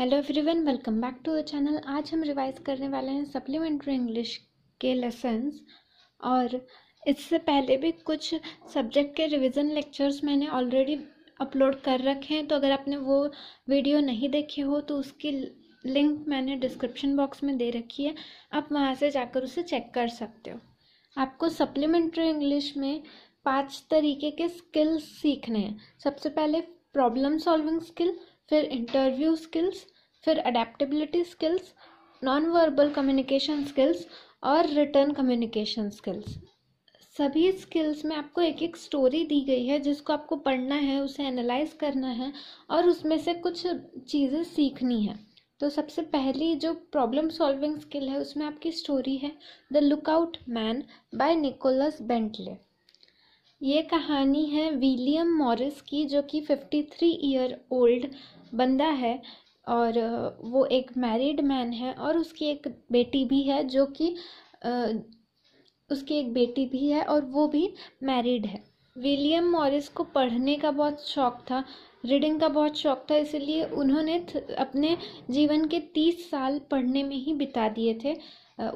hello everyone welcome back to a channel आज हम revise करने वाले हैं सप्लीमेंट्री इंग्लिश के लेसन्स और इससे पहले भी कुछ सब्जेक्ट के रिवीजन लेक्चर्स मैंने ऑलरेडी अपलोड कर रखे हैं तो अगर आपने वो वीडियो नहीं देखी हो तो उसकी लिंक मैंने डिस्क्रिप्शन बॉक्स में दे रखी है आप वहाँ से जाकर उसे चेक कर सकते हो आपको सप्लीमेंट्री इंग्लिश में पाँच तरीके के स्किल्स सीखने हैं सबसे पहले प्रॉब्लम सॉल्विंग स्किल फिर इंटरव्यू स्किल्स फिर adaptability skills non verbal communication skills और रिटर्न कम्युनिकेशन स्किल्स सभी स्किल्स में आपको एक एक स्टोरी दी गई है जिसको आपको पढ़ना है उसे एनालाइज करना है और उसमें से कुछ चीज़ें सीखनी है तो सबसे पहली जो प्रॉब्लम सॉल्विंग स्किल है उसमें आपकी स्टोरी है the lookout man by Nicholas Bentley ये कहानी है विलियम मॉरिस की जो कि 53 थ्री ईयर ओल्ड बंदा है और वो एक मैरिड मैन है और उसकी एक बेटी भी है जो कि उसकी एक बेटी भी है और वो भी मैरिड है विलियम मॉरिस को पढ़ने का बहुत शौक था रीडिंग का बहुत शौक था इसलिए उन्होंने अपने जीवन के तीस साल पढ़ने में ही बिता दिए थे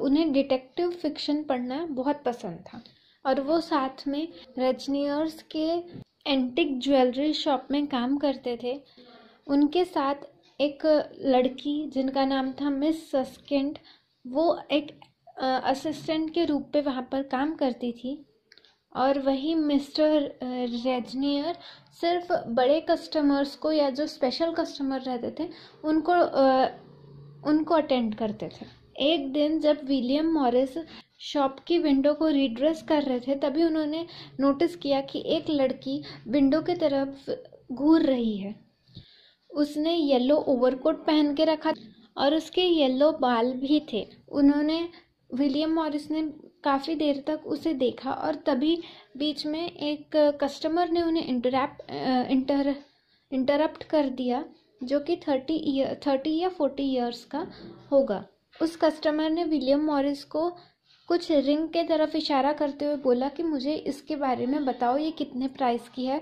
उन्हें डिटेक्टिव फिक्शन पढ़ना बहुत पसंद था और वो साथ में रजनीयर्स के एंटिक ज्वेलरी शॉप में काम करते थे उनके साथ एक लड़की जिनका नाम था मिस सस्केंट वो एक असिस्टेंट के रूप पे वहाँ पर काम करती थी और वही मिस्टर रेजनियर सिर्फ बड़े कस्टमर्स को या जो स्पेशल कस्टमर रहते थे उनको उनको अटेंड करते थे एक दिन जब विलियम मॉरिस शॉप की विंडो को रिड्रेस कर रहे थे तभी उन्होंने नोटिस किया कि एक लड़की विंडो की तरफ घूर रही है उसने येलो ओवरकोट पहन के रखा और उसके येलो बाल भी थे उन्होंने विलियम मॉरिस ने काफ़ी देर तक उसे देखा और तभी बीच में एक कस्टमर ने उन्हें इंटरप इंटर इंटरप्ट कर दिया जो कि थर्टी ईयर थर्टी या फोर्टी ईयर्स का होगा उस कस्टमर ने विलियम मॉरिस को कुछ रिंग के तरफ इशारा करते हुए बोला कि मुझे इसके बारे में बताओ ये कितने प्राइस की है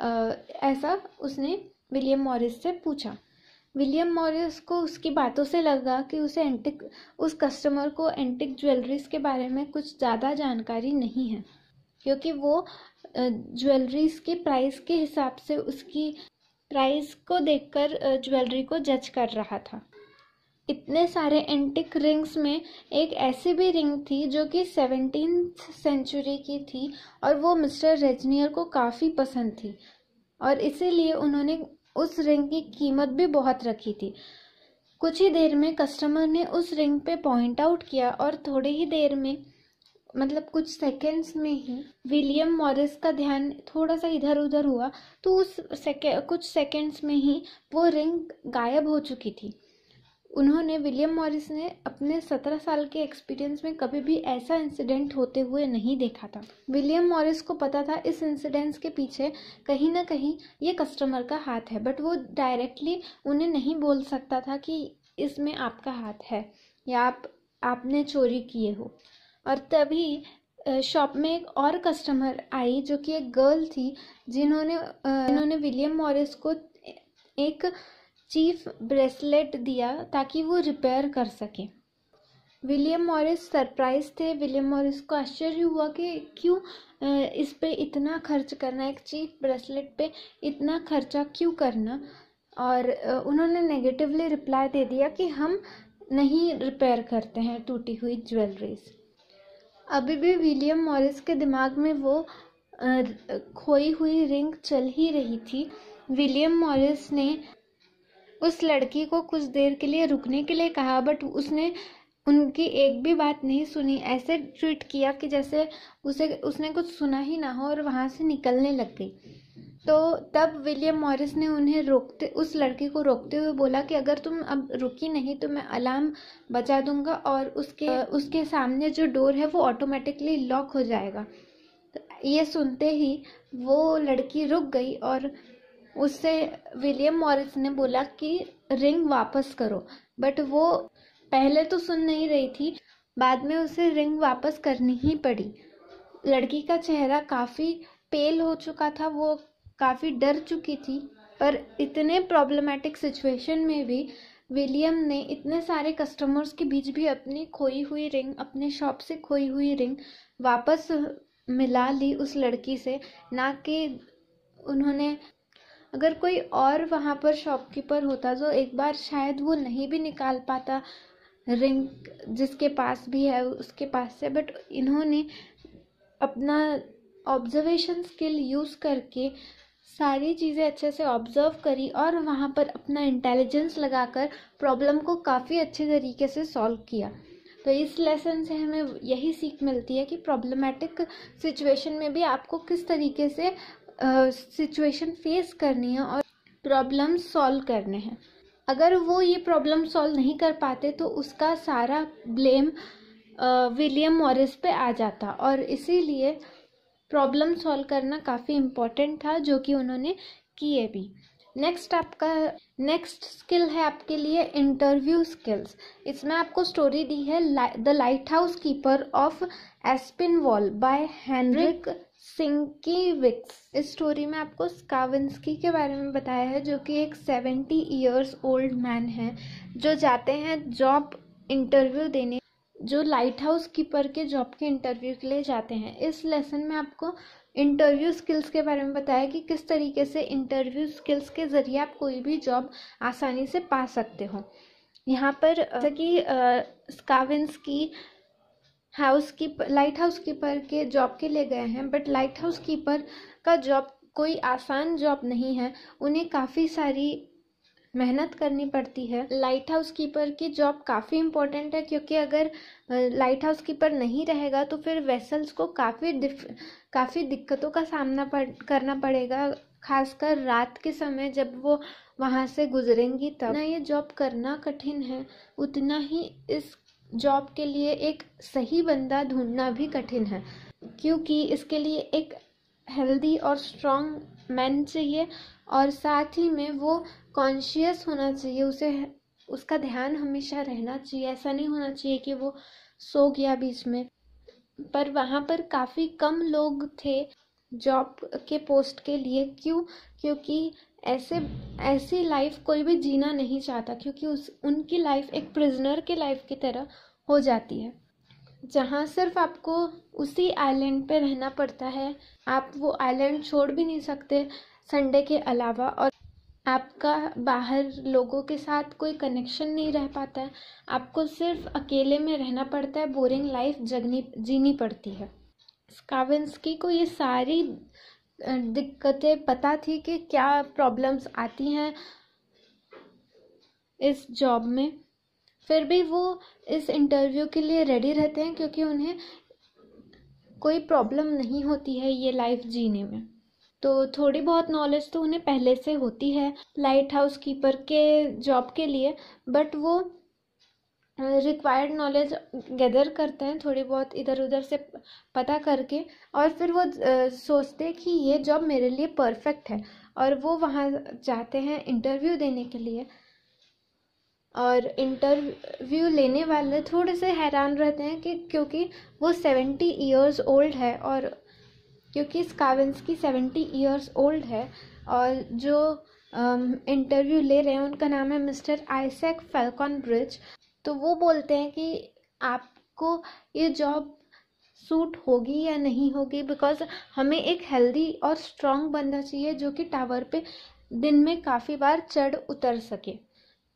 आ, ऐसा उसने विलियम मॉरिस से पूछा विलियम मॉरिस को उसकी बातों से लगा कि उसे एंटिक उस कस्टमर को एंटिक ज्वेलरीज के बारे में कुछ ज़्यादा जानकारी नहीं है क्योंकि वो ज्वेलरीज के प्राइस के हिसाब से उसकी प्राइस को देखकर ज्वेलरी को जज कर रहा था इतने सारे एंटिक रिंग्स में एक ऐसी भी रिंग थी जो कि सेवनटीन सेंचुरी की थी और वो मिस्टर रेजनियर को काफ़ी पसंद थी और इसीलिए उन्होंने उस रिंग की कीमत भी बहुत रखी थी कुछ ही देर में कस्टमर ने उस रिंग पे पॉइंट आउट किया और थोड़े ही देर में मतलब कुछ सेकेंड्स में ही विलियम मॉरिस का ध्यान थोड़ा सा इधर उधर हुआ तो उस सेके कुछ सेकेंड्स में ही वो रिंग गायब हो चुकी थी उन्होंने विलियम मॉरिस ने अपने सत्रह साल के एक्सपीरियंस में कभी भी ऐसा इंसिडेंट होते हुए नहीं देखा था विलियम मॉरिस को पता था इस इंसिडेंट्स के पीछे कहीं ना कहीं ये कस्टमर का हाथ है बट वो डायरेक्टली उन्हें नहीं बोल सकता था कि इसमें आपका हाथ है या आप आपने चोरी किए हो और तभी शॉप में एक और कस्टमर आई जो कि एक गर्ल थी जिन्होंने इन्होंने विलियम मॉरिस को एक चीफ ब्रेसलेट दिया ताकि वो रिपेयर कर सकें विलियम मॉरिस सरप्राइज थे विलियम मॉरिस को आश्चर्य हुआ कि क्यों इस पे इतना खर्च करना एक चीफ ब्रेसलेट पे इतना खर्चा क्यों करना और उन्होंने नेगेटिवली रिप्लाई दे दिया कि हम नहीं रिपेयर करते हैं टूटी हुई ज्वेलरीज अभी भी विलियम मॉरिस के दिमाग में वो खोई हुई रिंग चल ही रही थी विलियम मॉरिस ने उस लड़की को कुछ देर के लिए रुकने के लिए कहा बट उसने उनकी एक भी बात नहीं सुनी ऐसे ट्रीट किया कि जैसे उसे उसने कुछ सुना ही ना हो और वहाँ से निकलने लग गई तो तब विलियम मॉरिस ने उन्हें रोकते उस लड़की को रोकते हुए बोला कि अगर तुम अब रुकी नहीं तो मैं अलार्म बजा दूंगा और उसके उसके सामने जो डोर है वो ऑटोमेटिकली लॉक हो जाएगा तो ये सुनते ही वो लड़की रुक गई और उससे विलियम मॉरिस ने बोला कि रिंग वापस करो बट वो पहले तो सुन नहीं रही थी बाद में उसे रिंग वापस करनी ही पड़ी लड़की का चेहरा काफ़ी पेल हो चुका था वो काफ़ी डर चुकी थी पर इतने प्रॉब्लमेटिक सिचुएशन में भी विलियम ने इतने सारे कस्टमर्स के बीच भी अपनी खोई हुई रिंग अपने शॉप से खोई हुई रिंग वापस मिला ली उस लड़की से ना कि उन्होंने अगर कोई और वहाँ पर शॉपकीपर होता जो तो एक बार शायद वो नहीं भी निकाल पाता रिंग जिसके पास भी है उसके पास से बट इन्होंने अपना ऑब्जर्वेशन स्किल यूज़ करके सारी चीज़ें अच्छे से ऑब्जर्व करी और वहाँ पर अपना इंटेलिजेंस लगाकर प्रॉब्लम को काफ़ी अच्छे तरीके से सॉल्व किया तो इस लेसन से हमें यही सीख मिलती है कि प्रॉब्लमेटिक सिचुएशन में भी आपको किस तरीके से सिचुएशन uh, फेस करनी है और प्रॉब्लम सॉल्व करने हैं अगर वो ये प्रॉब्लम सॉल्व नहीं कर पाते तो उसका सारा ब्लेम विलियम मॉरिस पे आ जाता और इसीलिए प्रॉब्लम सॉल्व करना काफ़ी इम्पॉर्टेंट था जो कि उन्होंने किए भी नेक्स्ट आपका नेक्स्ट स्किल है आपके लिए इंटरव्यू स्किल्स इसमें आपको स्टोरी दी है the lighthouse keeper of Aspinwall by Henryk Sienkiewicz इस स्टोरी में आपको स्काविंस्की के बारे में बताया है जो कि एक सेवेंटी ईयर्स ओल्ड मैन है जो जाते हैं जॉब इंटरव्यू देने जो लाइट हाउस कीपर के जॉब के इंटरव्यू के लिए जाते हैं इस लेसन में आपको इंटरव्यू स्किल्स के बारे में बताया कि किस तरीके से इंटरव्यू स्किल्स के ज़रिए आप कोई भी जॉब आसानी से पा सकते हो यहाँ पर जैसे कि स्काविंस की house keeper lighthouse keeper के जॉब के लिए गए हैं बट लाइट हाउस कीपर का जॉब कोई आसान जॉब नहीं है उन्हें काफ़ी सारी मेहनत करनी पड़ती है लाइट हाउस कीपर की जॉब काफ़ी इम्पोर्टेंट है क्योंकि अगर लाइट हाउस कीपर नहीं रहेगा तो फिर वेसल्स को काफ़ी काफ़ी दिक्कतों का सामना पड़ करना पड़ेगा खासकर रात के समय जब वो वहाँ से गुजरेंगी तब ना ये जॉब करना कठिन है उतना ही इस जॉब के लिए एक सही बंदा ढूंढना भी कठिन है क्योंकि इसके लिए एक हेल्दी और स्ट्रॉन्ग मैन चाहिए और साथ ही में वो कॉन्शियस होना चाहिए उसे उसका ध्यान हमेशा रहना चाहिए ऐसा नहीं होना चाहिए कि वो सो गया बीच में पर वहाँ पर काफ़ी कम लोग थे जॉब के पोस्ट के लिए क्यों क्योंकि ऐसे ऐसी लाइफ कोई भी जीना नहीं चाहता क्योंकि उस उनकी लाइफ एक प्रिजनर की लाइफ की तरह हो जाती है जहाँ सिर्फ आपको उसी आइलैंड पे रहना पड़ता है आप वो आइलैंड छोड़ भी नहीं सकते संडे के अलावा और आपका बाहर लोगों के साथ कोई कनेक्शन नहीं रह पाता है आपको सिर्फ अकेले में रहना पड़ता है बोरिंग लाइफ जगनी जीनी पड़ती है स्कावेंसकी को ये सारी दिक्कतें पता थी कि क्या प्रॉब्लम्स आती हैं इस जॉब में फिर भी वो इस इंटरव्यू के लिए रेडी रहते हैं क्योंकि उन्हें कोई प्रॉब्लम नहीं होती है ये लाइफ जीने में तो थोड़ी बहुत नॉलेज तो उन्हें पहले से होती है लाइट हाउस कीपर के जॉब के लिए बट वो रिक्वायर्ड नॉलेज गैदर करते हैं थोड़ी बहुत इधर उधर से पता करके और फिर वो सोचते हैं कि ये जॉब मेरे लिए परफेक्ट है और वो वहाँ जाते हैं इंटरव्यू देने के लिए और इंटरव्यू लेने वाले थोड़े से हैरान रहते हैं कि क्योंकि वो सेवेंटी ईयर्स ओल्ड है और क्योंकि स्कावेंस की सेवेंटी ईयर्स ओल्ड है और जो इंटरव्यू ले रहे हैं उनका नाम है मिस्टर आइसैक फेल्कॉन ब्रिज तो वो बोलते हैं कि आपको ये जॉब सूट होगी या नहीं होगी बिकॉज हमें एक हेल्दी और स्ट्रांग बंदा चाहिए जो कि टावर पे दिन में काफ़ी बार चढ़ उतर सके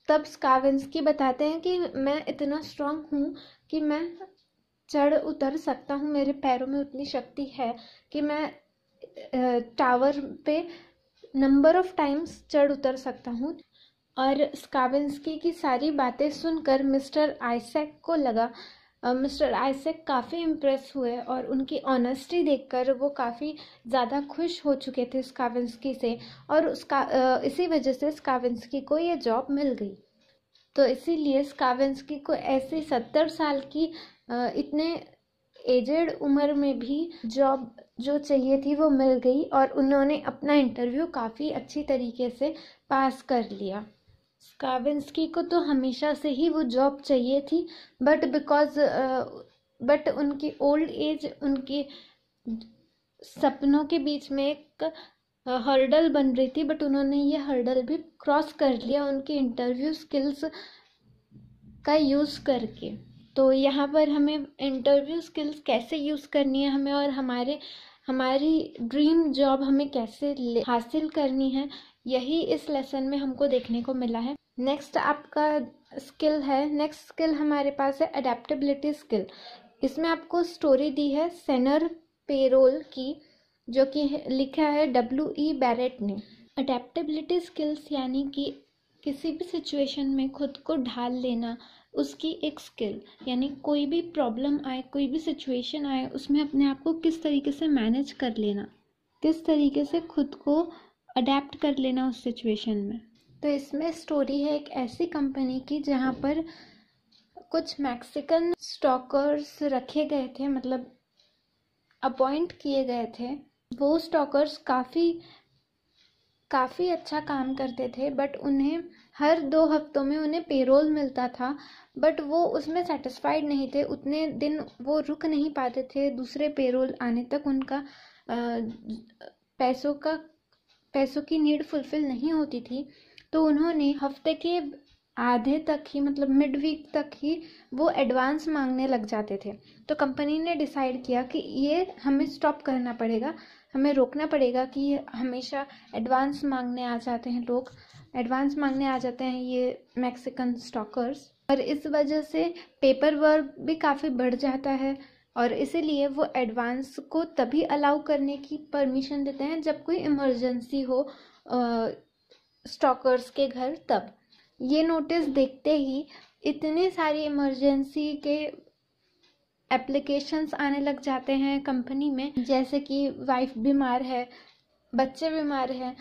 तब स्कावेंस की बताते हैं कि मैं इतना स्ट्रांग हूँ कि मैं चढ़ उतर सकता हूँ मेरे पैरों में उतनी शक्ति है कि मैं टावर पे नंबर ऑफ टाइम्स चढ़ उतर सकता हूँ और स्काविंस्की की सारी बातें सुनकर मिस्टर आइसेक को लगा मिस्टर आइसेक काफ़ी इम्प्रेस हुए और उनकी ऑनेस्टी देखकर वो काफ़ी ज़्यादा खुश हो चुके थे स्काविंस्की से और उसका इसी वजह से स्काविंस्की को ये जॉब मिल गई तो इसीलिए स्काविंस्की को ऐसे सत्तर साल की इतने एजेड उम्र में भी जॉब जो चाहिए थी वो मिल गई और उन्होंने अपना इंटरव्यू काफ़ी अच्छी तरीके से पास कर लिया काविंस्की को तो हमेशा से ही वो जॉब चाहिए थी बट बिकॉज बट उनकी ओल्ड एज उनके सपनों के बीच में एक हर्डल uh, बन रही थी बट उन्होंने ये हर्डल भी क्रॉस कर लिया उनके इंटरव्यू स्किल्स का यूज़ करके तो यहाँ पर हमें इंटरव्यू स्किल्स कैसे यूज़ करनी है हमें और हमारे हमारी ड्रीम जॉब हमें कैसे हासिल करनी है यही इस लेसन में हमको देखने को मिला है नेक्स्ट आपका स्किल है नेक्स्ट स्किल हमारे पास है अडेप्टेबिलिटी स्किल इसमें आपको स्टोरी दी है सेनर पेरोल की जो कि लिखा है डब्ल्यू ई बैरेट ने अडेप्टेबिलिटी स्किल्स यानी कि किसी भी सिचुएशन में खुद को ढाल लेना उसकी एक स्किल यानी कोई भी प्रॉब्लम आए कोई भी सिचुएशन आए उसमें अपने आप को किस तरीके से मैनेज कर लेना किस तरीके से खुद को अडेप्ट कर लेना उस सिचुएशन में तो इसमें स्टोरी है एक ऐसी कंपनी की जहाँ पर कुछ मैक्सिकन स्टॉकर्स रखे गए थे मतलब अपॉइंट किए गए थे वो स्टॉकर्स काफ़ी काफ़ी अच्छा काम करते थे बट उन्हें हर दो हफ्तों में उन्हें पेरोल मिलता था बट वो उसमें सेटिस्फाइड नहीं थे उतने दिन वो रुक नहीं पाते थे दूसरे पेरोल आने तक उनका पैसों का पैसों की नीड फुलफिल नहीं होती थी तो उन्होंने हफ्ते के आधे तक ही मतलब मिड वीक तक ही वो एडवांस मांगने लग जाते थे तो कंपनी ने डिसाइड किया कि ये हमें स्टॉप करना पड़ेगा हमें रोकना पड़ेगा कि हमेशा एडवांस मांगने आ जाते हैं लोग एडवांस मांगने आ जाते हैं ये मैक्सिकन स्टॉकर्स और इस वजह से पेपर वर्क भी काफ़ी बढ़ जाता है और इसीलिए वो एडवांस को तभी अलाउ करने की परमिशन देते हैं जब कोई इमरजेंसी हो स्टॉकर्स के घर तब ये नोटिस देखते ही इतने सारी इमरजेंसी के एप्लीकेशंस आने लग जाते हैं कंपनी में जैसे कि वाइफ बीमार है बच्चे बीमार हैं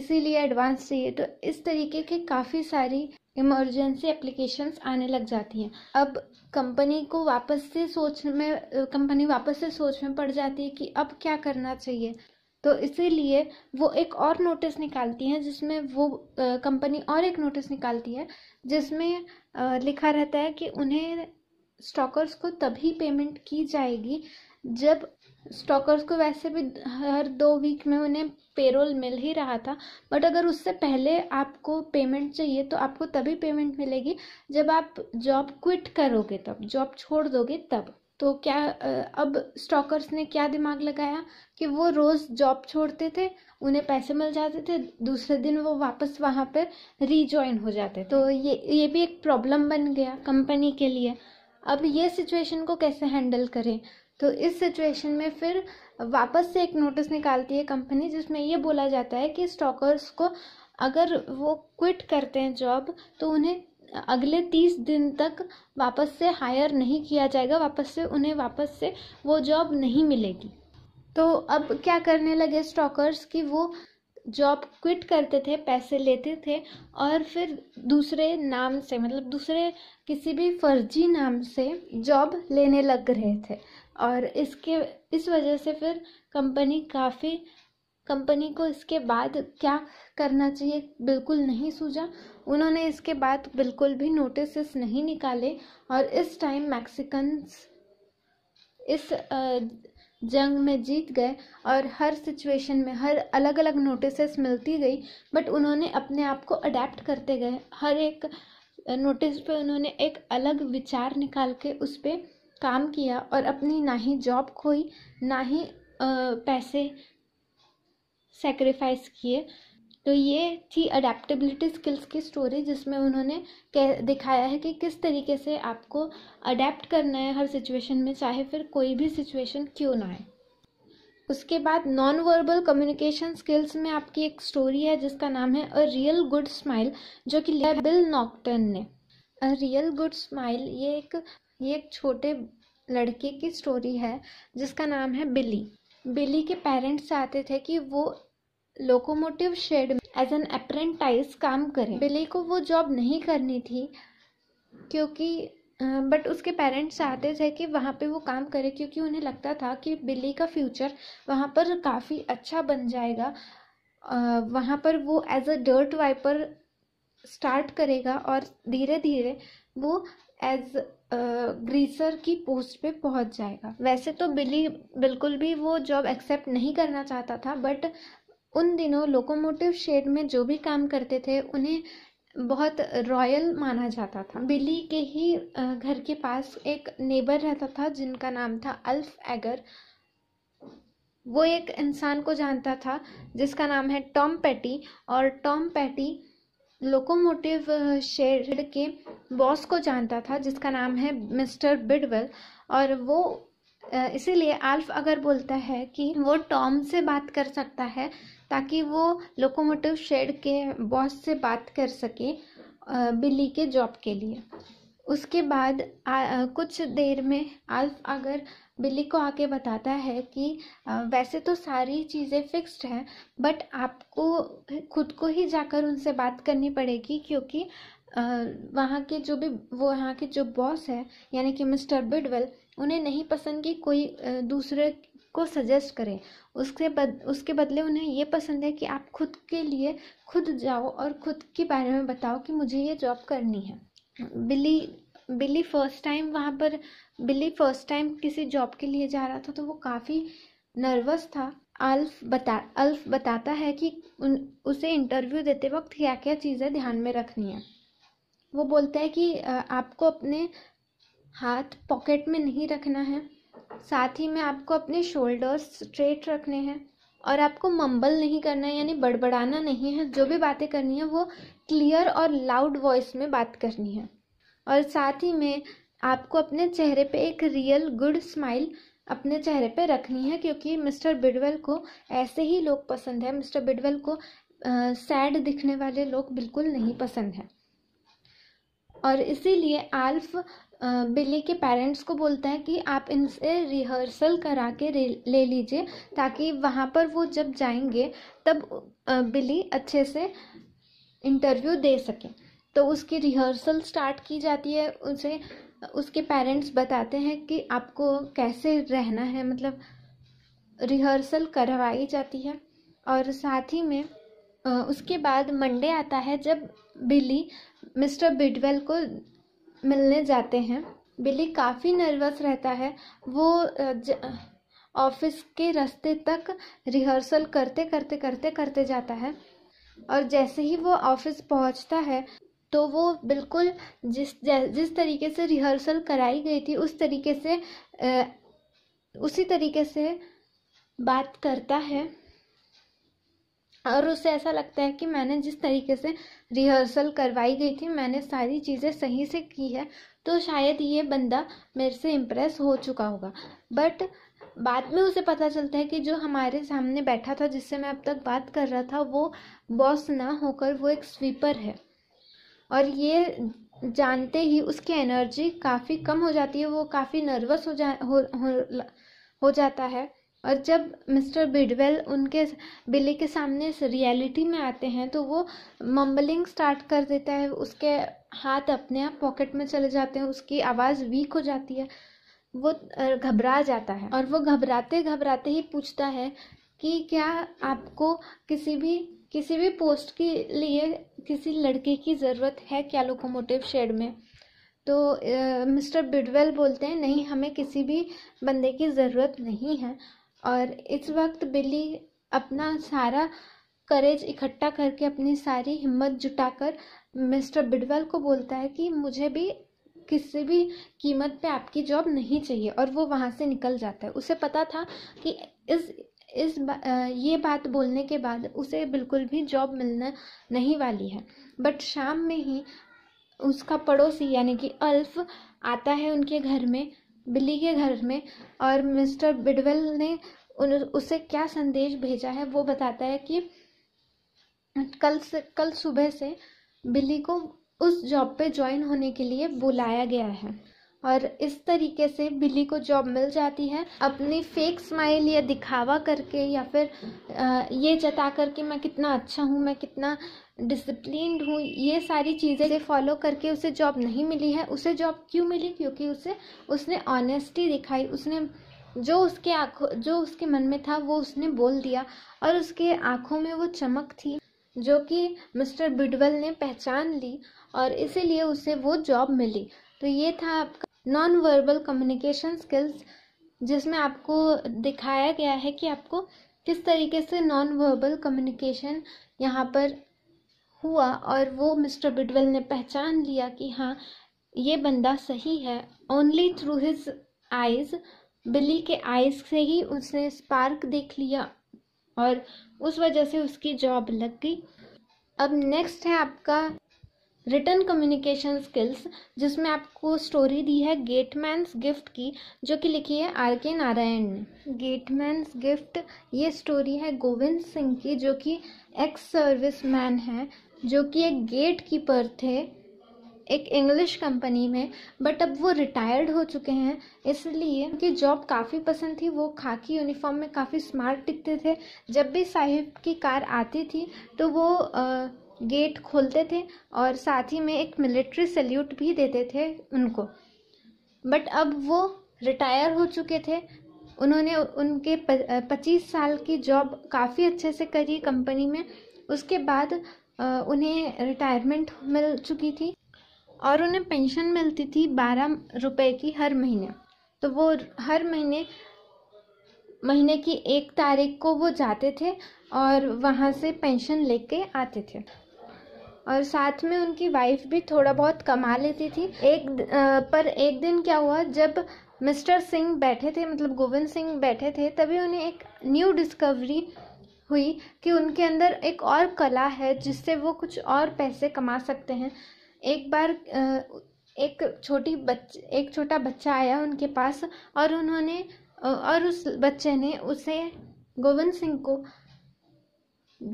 इसीलिए एडवांस चाहिए तो इस तरीके के काफ़ी सारी इमरजेंसी एप्लीकेशंस आने लग जाती हैं अब कंपनी को वापस से सोच में कंपनी वापस से सोच में पड़ जाती है कि अब क्या करना चाहिए तो इसीलिए वो एक और नोटिस निकालती हैं जिसमें वो कंपनी और एक नोटिस निकालती है जिसमें लिखा रहता है कि उन्हें स्टॉकर्स को तभी पेमेंट की जाएगी जब स्टॉकर्स को वैसे भी हर दो वीक में उन्हें पेरोल मिल ही रहा था बट अगर उससे पहले आपको पेमेंट चाहिए तो आपको तभी पेमेंट मिलेगी जब आप जॉब क्विट करोगे तब जॉब छोड़ दोगे तब तो क्या अब स्टॉकर्स ने क्या दिमाग लगाया कि वो रोज़ जॉब छोड़ते थे उन्हें पैसे मिल जाते थे दूसरे दिन वो वापस वहाँ पर रीजॉइन हो जाते तो ये ये भी एक प्रॉब्लम बन गया कंपनी के लिए अब ये सिचुएशन को कैसे हैंडल करें तो इस सिचुएशन में फिर वापस से एक नोटिस निकालती है कंपनी जिसमें ये बोला जाता है कि स्टॉकर्स को अगर वो क्विट करते हैं जॉब तो उन्हें अगले तीस दिन तक वापस से हायर नहीं किया जाएगा वापस से उन्हें वापस से वो जॉब नहीं मिलेगी तो अब क्या करने लगे स्टॉकर्स कि वो जॉब क्विट करते थे पैसे लेते थे और फिर दूसरे नाम से मतलब दूसरे किसी भी फर्जी नाम से जॉब लेने लग रहे थे और इसके इस वजह से फिर कंपनी काफ़ी कंपनी को इसके बाद क्या करना चाहिए बिल्कुल नहीं सूझा उन्होंने इसके बाद बिल्कुल भी नोटिस नहीं निकाले और इस टाइम मैक्सिकन्स इस जंग में जीत गए और हर सिचुएशन में हर अलग अलग नोटिस मिलती गई बट उन्होंने अपने आप को अडेप्ट करते गए हर एक नोटिस पे उन्होंने एक अलग विचार निकाल के उस पर काम किया और अपनी ना ही जॉब खोई ना ही पैसे सेक्रीफाइस किए तो ये थी अडेप्टबिलिटी स्किल्स की स्टोरी जिसमें उन्होंने दिखाया है कि किस तरीके से आपको अडेप्ट करना है हर सिचुएशन में चाहे फिर कोई भी सिचुएशन क्यों ना आए उसके बाद नॉन वर्बल कम्युनिकेशन स्किल्स में आपकी एक स्टोरी है जिसका नाम है अ रियल गुड स्माइल जो कि लिया बिल नॉकटन ने अ रियल गुड स्माइल ये एक ये एक छोटे लड़के की स्टोरी है जिसका नाम है बिली बिली के पेरेंट्स चाहते थे कि वो लोकोमोटिव शेड में एज एन अप्रेंटाइज काम करे बिली को वो जॉब नहीं करनी थी क्योंकि बट उसके पेरेंट्स चाहते थे कि वहाँ पे वो काम करे क्योंकि उन्हें लगता था कि बिल्ली का फ्यूचर वहाँ पर काफ़ी अच्छा बन जाएगा वहाँ पर वो as a dirt wiper start करेगा और धीरे धीरे वो एज ग्रीसर की पोस्ट पे पहुंच जाएगा वैसे तो बिली बिल्कुल भी वो जॉब एक्सेप्ट नहीं करना चाहता था बट उन दिनों लोकोमोटिव शेड में जो भी काम करते थे उन्हें बहुत रॉयल माना जाता था बिली के ही घर के पास एक नेबर रहता था जिनका नाम था अल्फ एगर वो एक इंसान को जानता था जिसका नाम है टॉम पैटी और टॉम पैटी लोकोमोटिव शेड के बॉस को जानता था जिसका नाम है मिस्टर बिडवेल और वो इसीलिए आल्फ अगर बोलता है कि वो टॉम से बात कर सकता है ताकि वो लोकोमोटिव शेड के बॉस से बात कर सके बिल्ली के जॉब के लिए उसके बाद आ, कुछ देर में आल्फ अगर बिल्ली को आके बताता है कि आ, वैसे तो सारी चीज़ें फिक्स्ड हैं बट आपको खुद को ही जाकर उनसे बात करनी पड़ेगी क्योंकि वहाँ के जो भी वो वहाँ के जो बॉस है यानी कि मिस्टर बिडवेल उन्हें नहीं पसंद कि कोई दूसरे को सजेस्ट करें उसके बद उसके बदले उन्हें ये पसंद है कि आप खुद के लिए खुद जाओ और खुद के बारे में बताओ कि मुझे ये जॉब करनी है बिल्ली बिल्ली फर्स्ट टाइम वहाँ पर बिल्ली फर्स्ट टाइम किसी जॉब के लिए जा रहा था तो वो काफ़ी नर्वस था अल्फ बता अल्फ बताता है कि उन उसे इंटरव्यू देते वक्त क्या क्या चीज़ें ध्यान में रखनी है वो बोलता है कि आपको अपने हाथ पॉकेट में नहीं रखना है साथ ही में आपको अपने शोल्डर्स स्ट्रेट रखने हैं और आपको मंबल नहीं करना है यानी बड़बड़ाना नहीं है जो भी बातें करनी है वो क्लियर और लाउड वॉइस में बात करनी है और साथ ही में आपको अपने चेहरे पे एक रियल गुड स्माइल अपने चेहरे पे रखनी है क्योंकि मिस्टर बिडवेल को ऐसे ही लोग पसंद है मिस्टर बिडवेल को सैड uh, दिखने वाले लोग बिल्कुल नहीं पसंद है और इसीलिए आल्फ बिल्ली के पेरेंट्स को बोलते हैं कि आप इनसे रिहर्सल करा के ले लीजिए ताकि वहाँ पर वो जब जाएंगे तब बिल्ली अच्छे से इंटरव्यू दे सकें तो उसकी रिहर्सल स्टार्ट की जाती है उसे उसके पेरेंट्स बताते हैं कि आपको कैसे रहना है मतलब रिहर्सल करवाई जाती है और साथ ही में उसके बाद मंडे आता है जब बिली मिस्टर बिडवेल को मिलने जाते हैं बिली काफ़ी नर्वस रहता है वो ऑफिस के रास्ते तक रिहर्सल करते करते करते करते जाता है और जैसे ही वो ऑफिस पहुंचता है तो वो बिल्कुल जिस जिस तरीके से रिहर्सल कराई गई थी उस तरीके से आ, उसी तरीके से बात करता है और उसे ऐसा लगता है कि मैंने जिस तरीके से रिहर्सल करवाई गई थी मैंने सारी चीज़ें सही से की है तो शायद ये बंदा मेरे से इम्प्रेस हो चुका होगा बट बाद में उसे पता चलता है कि जो हमारे सामने बैठा था जिससे मैं अब तक बात कर रहा था वो बॉस ना होकर वो एक स्वीपर है और ये जानते ही उसकी एनर्जी काफ़ी कम हो जाती है वो काफ़ी नर्वस हो जा हो, हो, हो जाता है और जब मिस्टर बिडवेल उनके बिल्ली के सामने इस रियलिटी में आते हैं तो वो मम्बलिंग स्टार्ट कर देता है उसके हाथ अपने आप पॉकेट में चले जाते हैं उसकी आवाज़ वीक हो जाती है वो घबरा जाता है और वो घबराते घबराते ही पूछता है कि क्या आपको किसी भी किसी भी पोस्ट के लिए किसी लड़के की ज़रूरत है क्या लोकोमोटिव शेड में तो मिस्टर बिडवेल बोलते हैं नहीं हमें किसी भी बंदे की ज़रूरत नहीं है और इस वक्त बिल्ली अपना सारा करेज इकट्ठा करके अपनी सारी हिम्मत जुटाकर मिस्टर बिडवेल को बोलता है कि मुझे भी किसी भी कीमत पे आपकी जॉब नहीं चाहिए और वो वहाँ से निकल जाता है उसे पता था कि इस इस बा, ये बात बोलने के बाद उसे बिल्कुल भी जॉब मिलना नहीं वाली है बट शाम में ही उसका पड़ोसी यानी कि अल्फ आता है उनके घर में बिल्ली के घर में और मिस्टर बिडवेल ने उन उसे क्या संदेश भेजा है वो बताता है कि कल से कल सुबह से बिल्ली को उस जॉब पे ज्वाइन होने के लिए बुलाया गया है और इस तरीके से बिल्ली को जॉब मिल जाती है अपनी फेक स्माइल या दिखावा करके या फिर ये जता कर कि मैं कितना अच्छा हूँ मैं कितना डिसिप्लिन हूँ ये सारी चीज़ें फॉलो करके उसे जॉब नहीं मिली है उसे जॉब क्यों मिली क्योंकि उसे उसने ऑनेस्टी दिखाई उसने जो उसके आँखों जो उसके मन में था वो उसने बोल दिया और उसके आँखों में वो चमक थी जो कि मिस्टर बिडवल ने पहचान ली और इसीलिए उसे वो जॉब मिली तो ये था आपका नॉन वर्बल कम्युनिकेशन स्किल्स जिसमें आपको दिखाया गया है कि आपको किस तरीके से नॉन वर्बल कम्युनिकेशन यहाँ पर हुआ और वो मिस्टर बिडवेल ने पहचान लिया कि हाँ ये बंदा सही है ओनली थ्रू हिज आइज बिल्ली के आइज से ही उसने स्पार्क देख लिया और उस वजह से उसकी जॉब लग गई अब नेक्स्ट है आपका रिटर्न कम्युनिकेशन स्किल्स जिसमें आपको स्टोरी दी है गेटमैन्स गिफ्ट की जो कि लिखी है आर के नारायण ने गेटमैन्स गिफ्ट ये स्टोरी है गोविंद सिंह की जो कि एक्स सर्विस मैन है जो कि एक गेट कीपर थे एक इंग्लिश कंपनी में बट अब वो रिटायर्ड हो चुके हैं इसलिए उनकी जॉब काफ़ी पसंद थी वो खाकी यूनिफॉर्म में काफ़ी स्मार्ट दिखते थे जब भी साहिब की कार आती थी तो वो आ, गेट खोलते थे और साथ ही में एक मिलिट्री सल्यूट भी देते थे उनको बट अब वो रिटायर हो चुके थे उन्होंने उनके पच्चीस साल की जॉब काफ़ी अच्छे से करी कंपनी में उसके बाद उन्हें रिटायरमेंट मिल चुकी थी और उन्हें पेंशन मिलती थी बारह रुपए की हर महीने तो वो हर महीने महीने की एक तारीख को वो जाते थे और वहाँ से पेंशन लेके आते थे और साथ में उनकी वाइफ भी थोड़ा बहुत कमा लेती थी एक पर एक दिन क्या हुआ जब मिस्टर सिंह बैठे थे मतलब गोविंद सिंह बैठे थे तभी उन्हें एक न्यू डिस्कवरी हुई कि उनके अंदर एक और कला है जिससे वो कुछ और पैसे कमा सकते हैं एक बार एक छोटी बच एक छोटा बच्चा आया उनके पास और उन्होंने और उस बच्चे ने उसे गोविंद सिंह को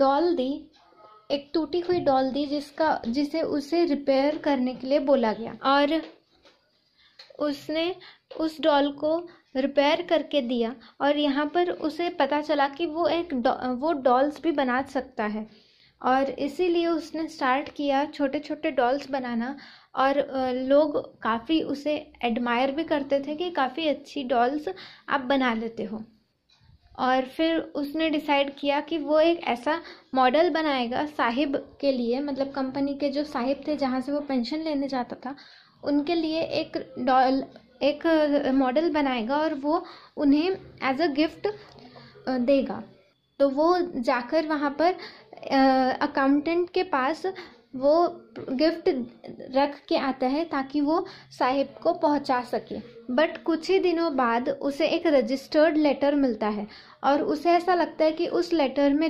डॉल दी एक टूटी हुई डॉल दी जिसका जिसे उसे रिपेयर करने के लिए बोला गया और उसने उस डॉल को रिपेयर करके दिया और यहाँ पर उसे पता चला कि वो एक डौ, वो डॉल्स भी बना सकता है और इसीलिए उसने स्टार्ट किया छोटे छोटे डॉल्स बनाना और लोग काफ़ी उसे एडमायर भी करते थे कि काफ़ी अच्छी डॉल्स आप बना लेते हो और फिर उसने डिसाइड किया कि वो एक ऐसा मॉडल बनाएगा साहिब के लिए मतलब कंपनी के जो साहिब थे जहाँ से वो पेंशन लेने जाता था उनके लिए एक डॉल एक मॉडल बनाएगा और वो उन्हें एज अ गिफ्ट देगा तो वो जाकर वहाँ पर अकाउंटेंट के पास वो गिफ्ट रख के आता है ताकि वो साहिब को पहुंचा सके बट कुछ ही दिनों बाद उसे एक रजिस्टर्ड लेटर मिलता है और उसे ऐसा लगता है कि उस लेटर में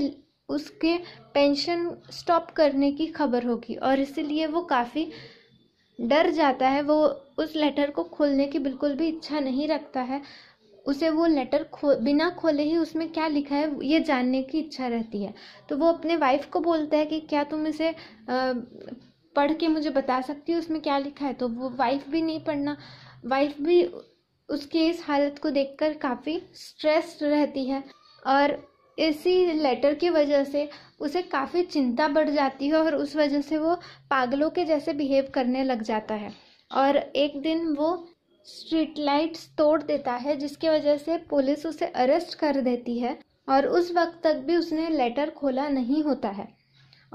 उसके पेंशन स्टॉप करने की खबर होगी और इसीलिए वो काफ़ी डर जाता है वो उस लेटर को खोलने की बिल्कुल भी इच्छा नहीं रखता है उसे वो लेटर खो बिना खोले ही उसमें क्या लिखा है ये जानने की इच्छा रहती है तो वो अपने वाइफ को बोलता है कि क्या तुम इसे आ, पढ़ के मुझे बता सकती हो उसमें क्या लिखा है तो वो वाइफ भी नहीं पढ़ना वाइफ भी उसकी इस हालत को देखकर काफ़ी स्ट्रेस रहती है और इसी लेटर की वजह से उसे काफ़ी चिंता बढ़ जाती है और उस वजह से वो पागलों के जैसे बिहेव करने लग जाता है और एक दिन वो स्ट्रीट लाइट्स तोड़ देता है जिसकी वजह से पुलिस उसे अरेस्ट कर देती है और उस वक्त तक भी उसने लेटर खोला नहीं होता है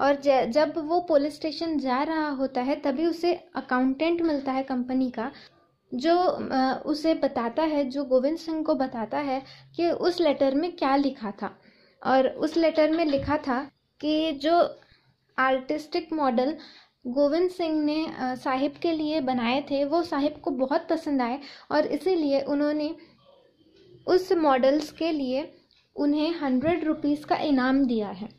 और जब वो पुलिस स्टेशन जा रहा होता है तभी उसे अकाउंटेंट मिलता है कंपनी का जो उसे बताता है जो गोविंद सिंह को बताता है कि उस लेटर में क्या लिखा था और उस लेटर में लिखा था कि जो आर्टिस्टिक मॉडल गोविंद सिंह ने साहिब के लिए बनाए थे वो साहिब को बहुत पसंद आए और इसीलिए उन्होंने उस मॉडल्स के लिए उन्हें हंड्रेड रुपीज़ का इनाम दिया है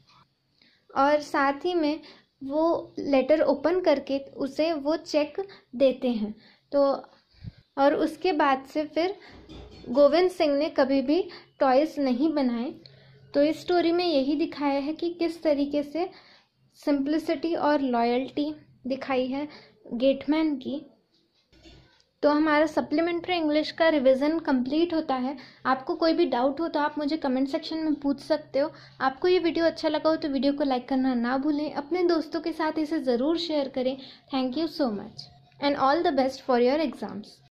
और साथ ही में वो लेटर ओपन करके उसे वो चेक देते हैं तो और उसके बाद से फिर गोविंद सिंह ने कभी भी टॉयज़ नहीं बनाए तो इस स्टोरी में यही दिखाया है कि किस तरीके से सिंप्लिसिटी और लॉयल्टी दिखाई है गेटमैन की तो हमारा सप्लीमेंट्री इंग्लिश का रिवीजन कंप्लीट होता है आपको कोई भी डाउट हो तो आप मुझे कमेंट सेक्शन में पूछ सकते हो आपको ये वीडियो अच्छा लगा हो तो वीडियो को लाइक करना ना भूलें अपने दोस्तों के साथ इसे ज़रूर शेयर करें thank you so much and all the best for your exams